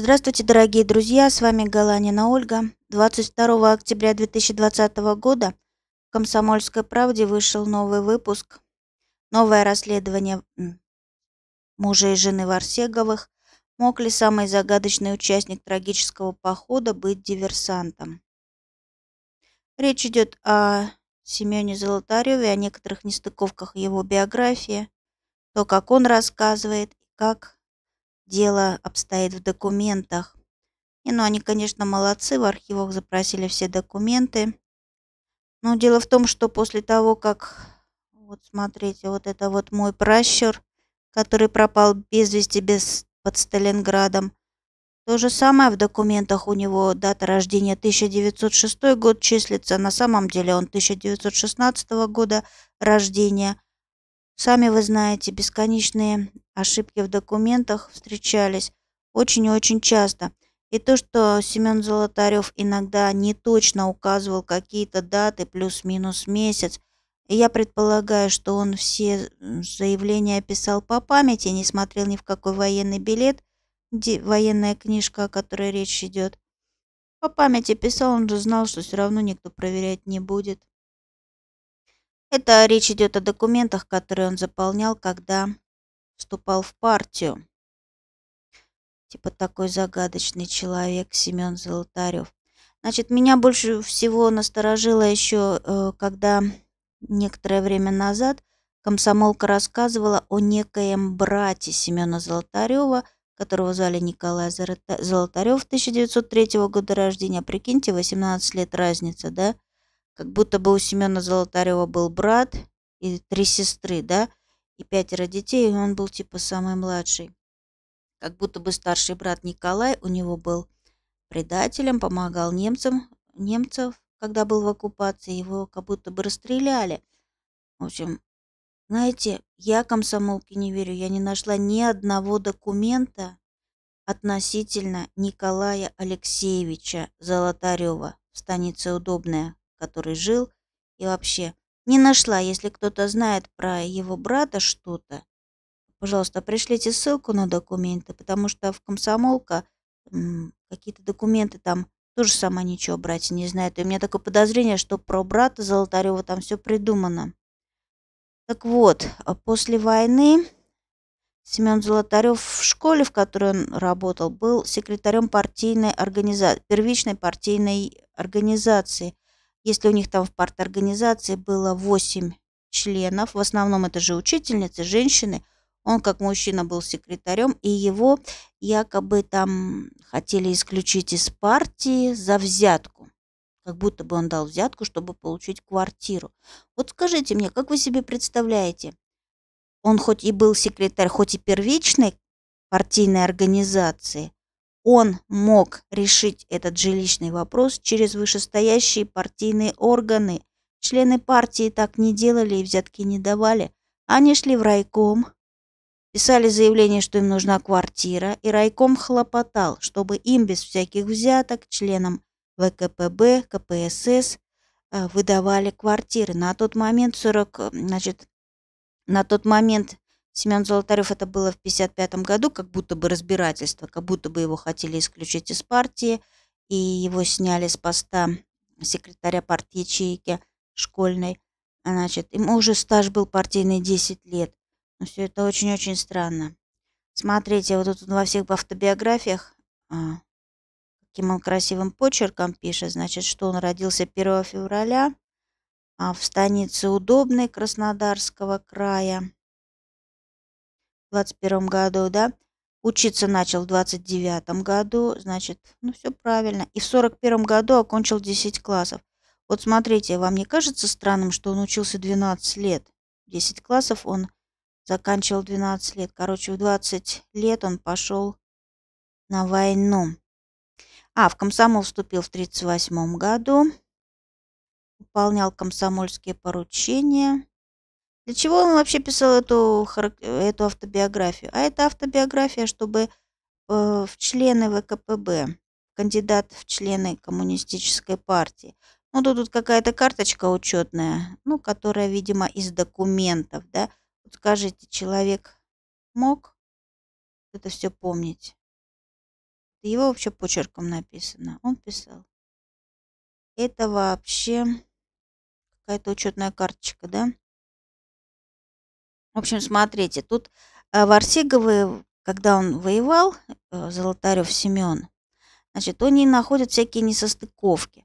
Здравствуйте, дорогие друзья, с вами Галанина Ольга. 22 октября 2020 года в «Комсомольской правде» вышел новый выпуск «Новое расследование мужа и жены Варсеговых. Мог ли самый загадочный участник трагического похода быть диверсантом?» Речь идет о Семене Золотареве, о некоторых нестыковках его биографии, то, как он рассказывает как дело обстоит в документах. И, ну, они, конечно, молодцы, в архивах запросили все документы. Но дело в том, что после того, как... Вот смотрите, вот это вот мой пращур, который пропал без вести без, под Сталинградом. То же самое в документах у него дата рождения 1906 год числится, на самом деле он 1916 года рождения – Сами вы знаете, бесконечные ошибки в документах встречались очень и очень часто. И то, что Семен Золотарев иногда не точно указывал какие-то даты, плюс-минус месяц, я предполагаю, что он все заявления писал по памяти, не смотрел ни в какой военный билет, где военная книжка, о которой речь идет. По памяти писал, он же знал, что все равно никто проверять не будет. Это речь идет о документах, которые он заполнял, когда вступал в партию. Типа такой загадочный человек Семен Золотарев. Значит, меня больше всего насторожило еще, э, когда некоторое время назад комсомолка рассказывала о некоем брате Семена Золотарева, которого звали Николай Золотарев, 1903 года рождения. Прикиньте, 18 лет разница, да? как будто бы у Семена Золотарева был брат и три сестры, да, и пятеро детей, и он был типа самый младший. Как будто бы старший брат Николай у него был предателем, помогал немцам, немцев, когда был в оккупации, его как будто бы расстреляли. В общем, знаете, я комсомолке не верю, я не нашла ни одного документа относительно Николая Алексеевича Золотарева в станице Удобная, который жил, и вообще не нашла, если кто-то знает про его брата что-то. Пожалуйста, пришлите ссылку на документы, потому что в комсомолка какие-то документы там тоже сама ничего брать не знает. И у меня такое подозрение, что про брата Золотарева там все придумано. Так вот, а после войны Семен Золотарев в школе, в которой он работал, был секретарем партийной организации, первичной партийной организации – если у них там в парторганизации было восемь членов, в основном это же учительницы, женщины, он как мужчина был секретарем, и его якобы там хотели исключить из партии за взятку. Как будто бы он дал взятку, чтобы получить квартиру. Вот скажите мне, как вы себе представляете? Он хоть и был секретарь, хоть и первичной партийной организации, он мог решить этот жилищный вопрос через вышестоящие партийные органы. Члены партии так не делали и взятки не давали. Они шли в райком, писали заявление, что им нужна квартира, и райком хлопотал, чтобы им без всяких взяток членам ВКПБ, КПСС э, выдавали квартиры. На тот момент 40, э, значит, на тот момент Семен Золотарев это было в 1955 году, как будто бы разбирательство, как будто бы его хотели исключить из партии, и его сняли с поста секретаря партии ячейки школьной. Значит, ему уже стаж был партийный 10 лет. Но ну, все это очень-очень странно. Смотрите, вот тут во всех автобиографиях, а, каким он красивым почерком пишет, значит, что он родился 1 февраля а в станице Удобной Краснодарского края. 21 году, да, учиться начал в 29 году, значит, ну все правильно. И в 41 году окончил 10 классов. Вот смотрите, вам не кажется странным, что он учился 12 лет? 10 классов он заканчивал 12 лет. Короче, в 20 лет он пошел на войну. А, в комсомол вступил в 38 году. Выполнял комсомольские поручения. Для чего он вообще писал эту, эту автобиографию? А это автобиография, чтобы э, в члены ВКПБ, кандидат в члены коммунистической партии. Ну, тут, тут какая-то карточка учетная, ну, которая, видимо, из документов, да. Вот скажите, человек мог это все помнить? Его вообще почерком написано. Он писал. Это вообще какая-то учетная карточка, да? В общем, смотрите, тут э, Варсиговы, э, когда он воевал, э, Золотарев Семен, значит, они находят всякие несостыковки.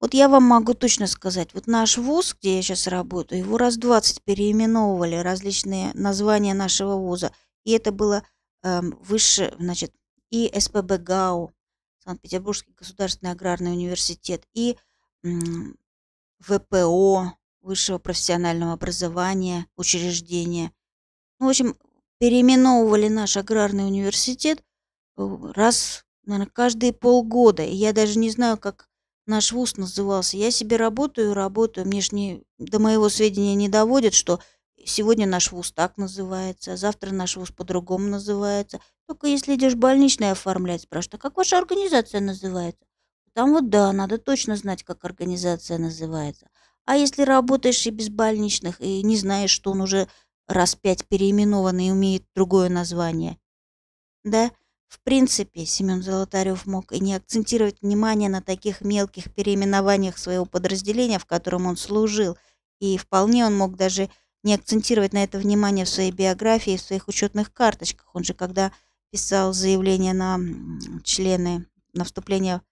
Вот я вам могу точно сказать, вот наш вуз, где я сейчас работаю, его раз 20 переименовывали различные названия нашего вуза. И это было э, выше, значит, и СПБ ГАУ, Санкт-Петербургский государственный аграрный университет, и ВПО, высшего профессионального образования, учреждения. Ну, в общем, переименовывали наш аграрный университет э, раз, наверное, каждые полгода. И я даже не знаю, как наш вуз назывался. Я себе работаю, работаю. Мне ж не, до моего сведения не доводят, что сегодня наш вуз так называется, а завтра наш вуз по-другому называется. Только если идешь больничное оформлять, спрашивают, а как ваша организация называется? Там вот да, надо точно знать, как организация называется. А если работаешь и без больничных, и не знаешь, что он уже раз пять переименован и умеет другое название? Да, в принципе, Семен Золотарев мог и не акцентировать внимание на таких мелких переименованиях своего подразделения, в котором он служил, и вполне он мог даже не акцентировать на это внимание в своей биографии, в своих учетных карточках. Он же, когда писал заявление на члены, на вступление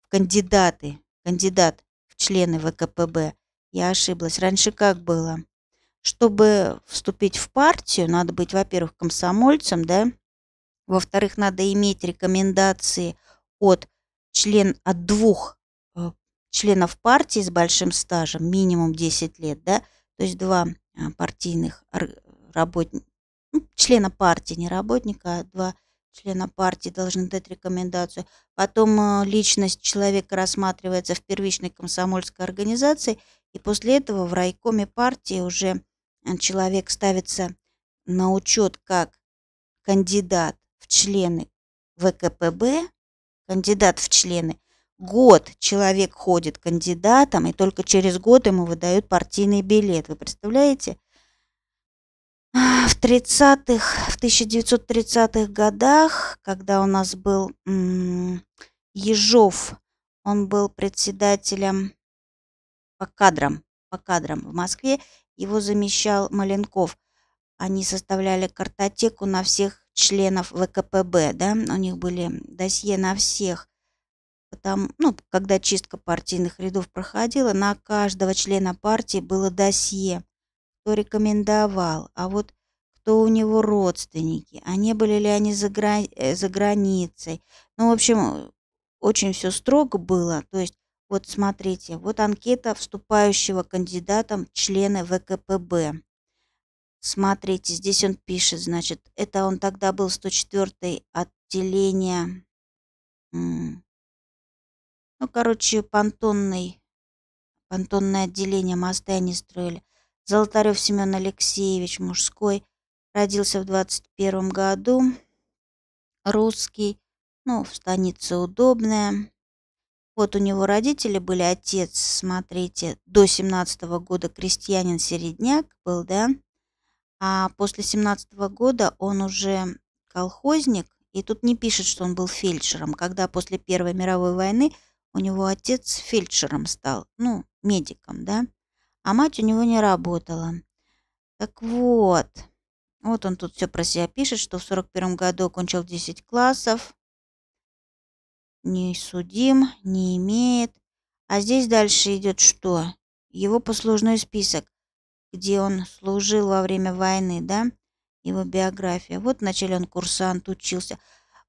в кандидаты, кандидат члены ВКПБ. Я ошиблась. Раньше как было? Чтобы вступить в партию, надо быть, во-первых, комсомольцем, да? Во-вторых, надо иметь рекомендации от член от двух э, членов партии с большим стажем, минимум 10 лет, да, то есть два э, партийных работника, ну, члена партии, не работника, а два члена партии должны дать рекомендацию. Потом э, личность человека рассматривается в первичной комсомольской организации, и после этого в райкоме партии уже э, человек ставится на учет как кандидат в члены ВКПБ, кандидат в члены. Год человек ходит кандидатом, и только через год ему выдают партийный билет. Вы представляете? В 30-х, в 1930-х годах, когда у нас был м- Ежов, он был председателем по кадрам, по кадрам в Москве, его замещал Маленков. Они составляли картотеку на всех членов ВКПБ, да, у них были досье на всех. Там, ну, когда чистка партийных рядов проходила, на каждого члена партии было досье кто рекомендовал, а вот кто у него родственники, а не были ли они за, грани э, за границей. Ну, в общем, очень все строго было. То есть, вот смотрите, вот анкета вступающего кандидатом члены ВКПБ. Смотрите, здесь он пишет, значит, это он тогда был 104-й отделение, ну, короче, понтонный, понтонное отделение мосты они строили. Золотарев Семен Алексеевич Мужской родился в 21 году, русский, ну, в станице удобная. Вот у него родители были отец, смотрите, до 17 -го года крестьянин-середняк был, да, а после 17 -го года он уже колхозник, и тут не пишет, что он был фельдшером, когда после Первой мировой войны у него отец фельдшером стал, ну, медиком, да а мать у него не работала. Так вот, вот он тут все про себя пишет, что в 41 году окончил 10 классов, не судим, не имеет. А здесь дальше идет что? Его послужной список, где он служил во время войны, да? Его биография. Вот вначале он курсант, учился.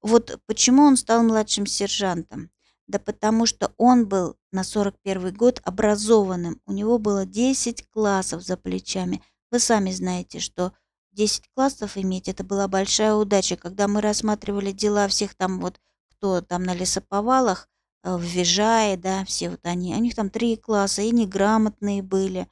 Вот почему он стал младшим сержантом? Да потому что он был на 41 год образованным. У него было 10 классов за плечами. Вы сами знаете, что 10 классов иметь – это была большая удача. Когда мы рассматривали дела всех там вот, кто там на лесоповалах, э, в Вижае, да, все вот они, у них там три класса, и неграмотные были,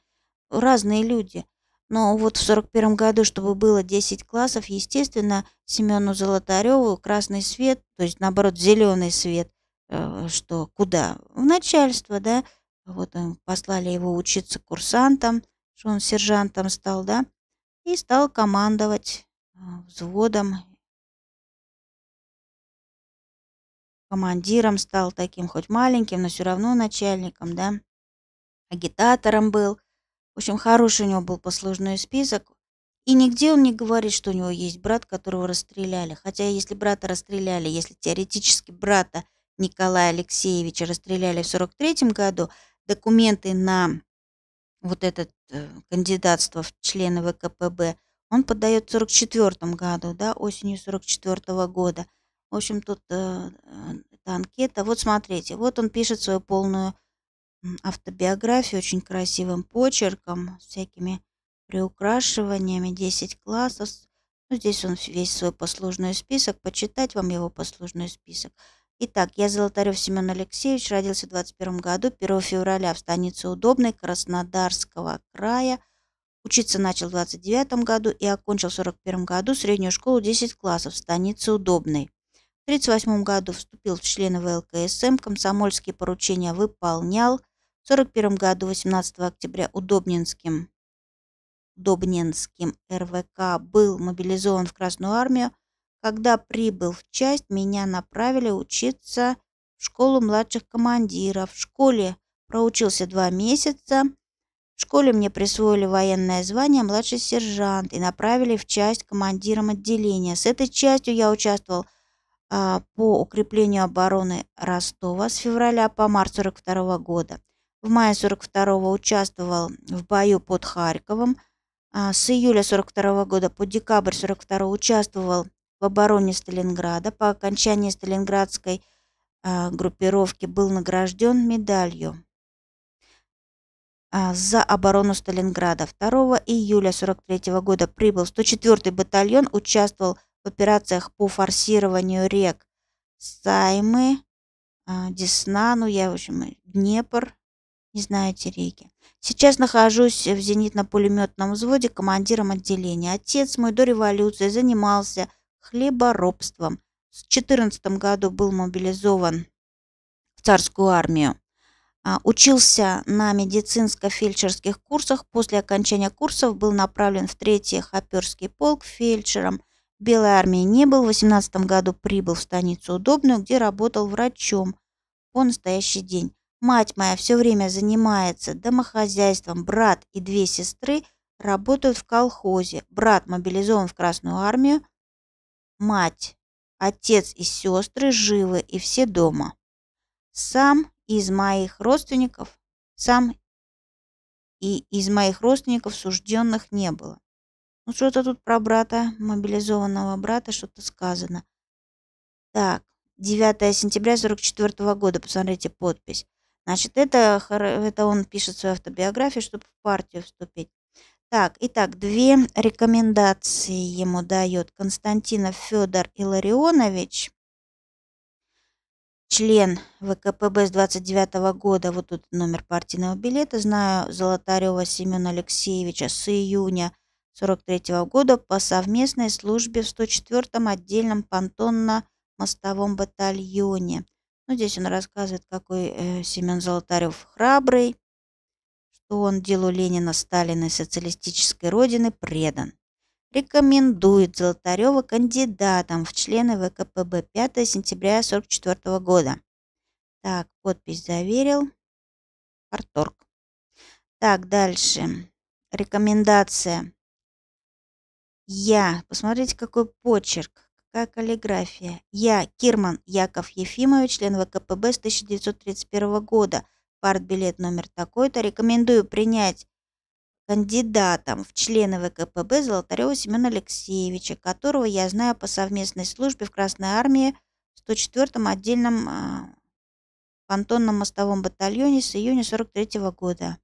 разные люди. Но вот в 41 году, чтобы было 10 классов, естественно, Семену Золотареву красный свет, то есть, наоборот, зеленый свет, Э, что куда? В начальство, да, вот послали его учиться курсантом, что он сержантом стал, да, и стал командовать э, взводом, командиром стал таким, хоть маленьким, но все равно начальником, да, агитатором был. В общем, хороший у него был послужной список, и нигде он не говорит, что у него есть брат, которого расстреляли. Хотя если брата расстреляли, если теоретически брата – Николая Алексеевича расстреляли в 43 году, документы на вот этот э, кандидатство в члены ВКПБ, он подает в 44 году, да, осенью 44 -го года. В общем, тут э, эта анкета. Вот смотрите, вот он пишет свою полную автобиографию очень красивым почерком, всякими приукрашиваниями, 10 классов. Ну, здесь он весь свой послужной список, почитать вам его послужной список – Итак, я Золотарев Семен Алексеевич, родился в 21 году, 1 февраля в станице Удобной Краснодарского края. Учиться начал в 29 году и окончил в 41 году среднюю школу 10 классов в станице Удобной. В 1938 году вступил в члены ВЛКСМ, комсомольские поручения выполнял. В 1941 году 18 октября Удобнинским, Удобнинским РВК был мобилизован в Красную армию – когда прибыл в часть, меня направили учиться в школу младших командиров. В школе проучился два месяца. В школе мне присвоили военное звание младший сержант и направили в часть командиром отделения. С этой частью я участвовал а, по укреплению обороны Ростова с февраля по март 42 -го года. В мае 42 участвовал в бою под Харьковом. А, с июля 42 -го года по декабрь 42 участвовал в обороне Сталинграда, по окончании Сталинградской э, группировки был награжден медалью а, за оборону Сталинграда. 2 июля 1943 года прибыл 104-й батальон, участвовал в операциях по форсированию рек Саймы, а, Десна, ну я, в общем, Днепр, не знаю эти реки. Сейчас нахожусь в зенитно-пулеметном взводе командиром отделения. Отец мой до революции занимался хлеборобством. В 14 году был мобилизован в царскую армию. А, учился на медицинско-фельдшерских курсах. После окончания курсов был направлен в 3-й Хаперский полк фельдшером. В Белой армии не был. В 18 году прибыл в станицу Удобную, где работал врачом по настоящий день. Мать моя все время занимается домохозяйством, брат и две сестры работают в колхозе. Брат мобилизован в Красную армию, Мать, отец и сестры живы и все дома. Сам из моих родственников, сам и из моих родственников сужденных не было. Ну что-то тут про брата, мобилизованного брата, что-то сказано. Так, 9 сентября 44 года, посмотрите подпись. Значит, это, это он пишет свою автобиографию, чтобы в партию вступить. Так, итак, две рекомендации ему дает Константинов Федор Иларионович, член ВКПБ с 29 года, вот тут номер партийного билета, знаю Золотарева Семена Алексеевича с июня 43 -го года по совместной службе в 104-м отдельном понтонно-мостовом батальоне. Ну, здесь он рассказывает, какой э, Семен Золотарев храбрый, что он делу Ленина, Сталина и социалистической родины предан. Рекомендует Золотарева кандидатом в члены ВКПБ 5 сентября 1944 года. Так, подпись заверил. Парторг. Так, дальше. Рекомендация. Я. Посмотрите, какой почерк, какая каллиграфия. Я, Кирман Яков Ефимович, член ВКПБ с 1931 года, партбилет номер такой-то, рекомендую принять кандидатом в члены ВКПБ Золотарева Семена Алексеевича, которого я знаю по совместной службе в Красной Армии в 104-м отдельном э, понтонном мостовом батальоне с июня 43 -го года.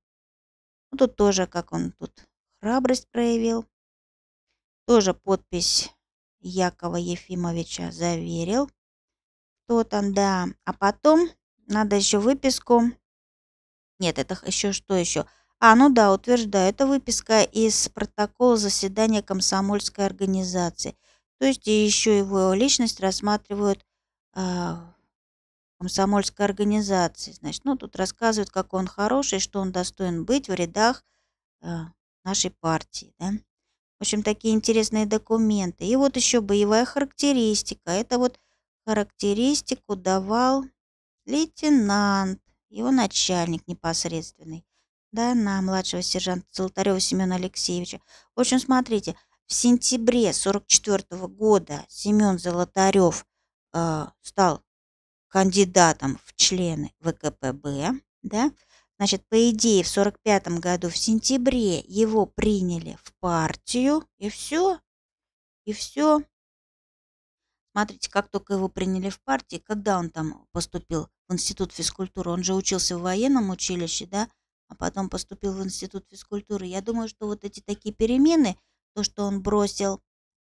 Ну, тут тоже, как он тут храбрость проявил. Тоже подпись Якова Ефимовича заверил. Кто там, да. А потом надо еще выписку нет, это еще что еще? А, ну да, утверждаю, это выписка из протокола заседания комсомольской организации. То есть еще его личность рассматривают э, комсомольской организации. Значит, ну тут рассказывают, как он хороший, что он достоин быть в рядах э, нашей партии. Да? В общем, такие интересные документы. И вот еще боевая характеристика. Это вот характеристику давал лейтенант его начальник непосредственный. Да, на младшего сержанта Золотарева Семена Алексеевича. В общем, смотрите, в сентябре 44 -го года Семен Золотарев э, стал кандидатом в члены ВКПБ, да, Значит, по идее, в 45 году в сентябре его приняли в партию, и все, и все. Смотрите, как только его приняли в партии, когда он там поступил в институт физкультуры, он же учился в военном училище, да, а потом поступил в институт физкультуры. Я думаю, что вот эти такие перемены, то, что он бросил,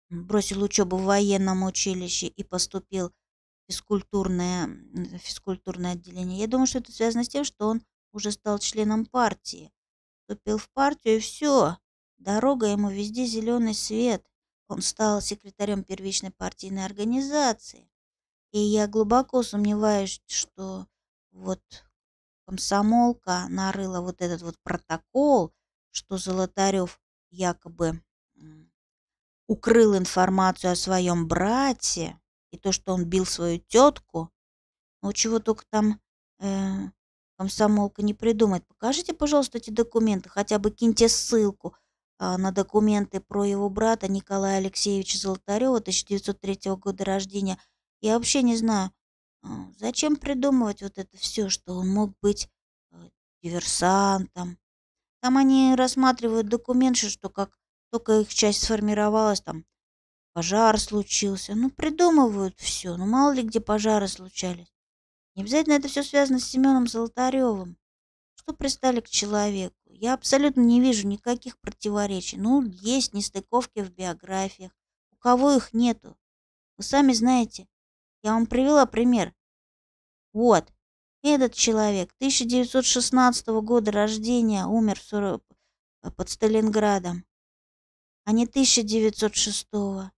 бросил учебу в военном училище и поступил в физкультурное, физкультурное отделение, я думаю, что это связано с тем, что он уже стал членом партии. Вступил в партию, и все. Дорога ему везде зеленый свет. Он стал секретарем первичной партийной организации. И я глубоко сомневаюсь, что вот комсомолка нарыла вот этот вот протокол, что Золотарев якобы укрыл информацию о своем брате и то, что он бил свою тетку. Ну, чего только там э, комсомолка не придумает. Покажите, пожалуйста, эти документы, хотя бы киньте ссылку – а, на документы про его брата Николая Алексеевича Золотарева 1903 года рождения, я вообще не знаю, а, зачем придумывать вот это все, что он мог быть а, диверсантом. Там они рассматривают документы, что как только их часть сформировалась, там пожар случился. Ну, придумывают все. Ну, мало ли где пожары случались. Не обязательно это все связано с Семеном Золотаревым. Что пристали к человеку? Я абсолютно не вижу никаких противоречий. Ну, есть нестыковки в биографиях. У кого их нету? Вы сами знаете. Я вам привела пример. Вот. Этот человек 1916 года рождения умер э, под Сталинградом, а не 1906. Ну,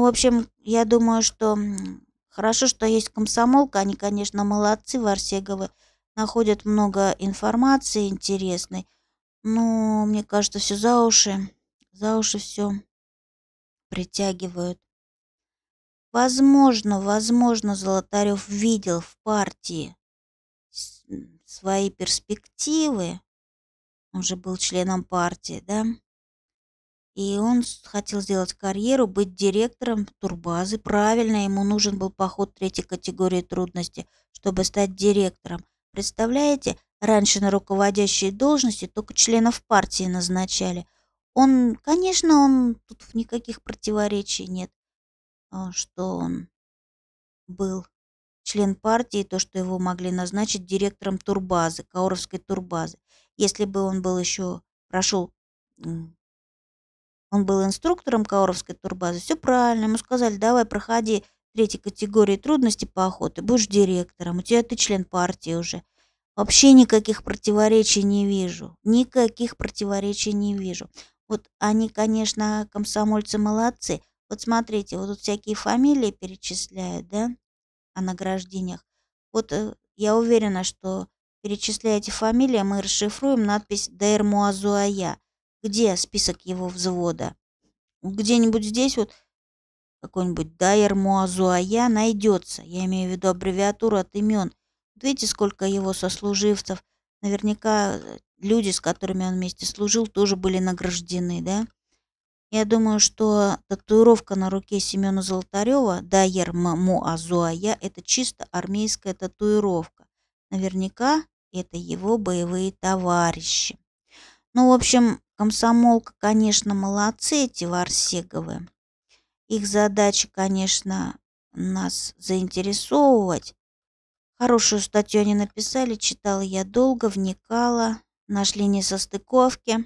в общем, я думаю, что хорошо, что есть комсомолка. Они, конечно, молодцы Варсеговы находят много информации интересной, но мне кажется, все за уши, за уши все притягивают. Возможно, возможно, Золотарев видел в партии свои перспективы. Он же был членом партии, да? И он хотел сделать карьеру, быть директором турбазы. Правильно, ему нужен был поход третьей категории трудности, чтобы стать директором. Представляете, раньше на руководящие должности только членов партии назначали. Он, конечно, он тут никаких противоречий нет. А, что он был член партии, то, что его могли назначить директором турбазы, Кауровской турбазы. Если бы он был еще, прошел он был инструктором Кауровской турбазы. Все правильно. Ему сказали, давай, проходи третьей категории трудности по охоте, будешь директором, у тебя ты член партии уже. Вообще никаких противоречий не вижу. Никаких противоречий не вижу. Вот они, конечно, комсомольцы молодцы. Вот смотрите, вот тут всякие фамилии перечисляют, да, о награждениях. Вот э, я уверена, что перечисляя эти фамилии, мы расшифруем надпись «Дейр Муазуая». Где список его взвода? Где-нибудь здесь вот какой-нибудь Дайер Муазуая найдется. Я имею в виду аббревиатуру от имен. Видите, сколько его сослуживцев. Наверняка э, люди, с которыми он вместе служил, тоже были награждены, да? Я думаю, что татуировка на руке Семена Золотарева, Дайер Муазуая, это чисто армейская татуировка. Наверняка это его боевые товарищи. Ну, в общем, комсомолка, конечно, молодцы эти Варсеговы. Их задача, конечно, нас заинтересовывать. Хорошую статью они написали, читала я долго, вникала, нашли несостыковки.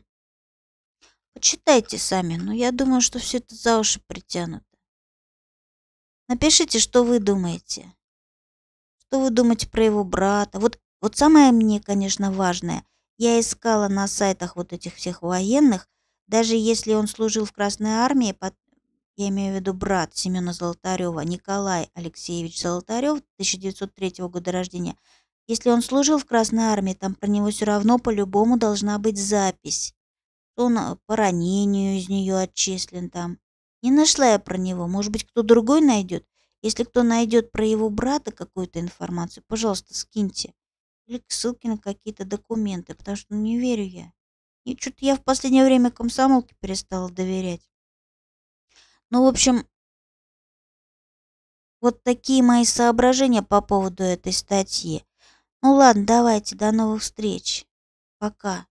Почитайте сами, но я думаю, что все это за уши притянуто. Напишите, что вы думаете. Что вы думаете про его брата? Вот, вот самое мне, конечно, важное. Я искала на сайтах вот этих всех военных, даже если он служил в Красной Армии, я имею в виду брат Семена Золотарева, Николай Алексеевич Золотарев, 1903 года рождения, если он служил в Красной армии, там про него все равно по-любому должна быть запись. Он э, по ранению из нее отчислен там. Не нашла я про него, может быть, кто другой найдет. Если кто найдет про его брата какую-то информацию, пожалуйста, скиньте. Или ссылки на какие-то документы, потому что ну, не верю я. И что-то я в последнее время комсомолке перестала доверять. Ну, в общем, вот такие мои соображения по поводу этой статьи. Ну ладно, давайте, до новых встреч. Пока.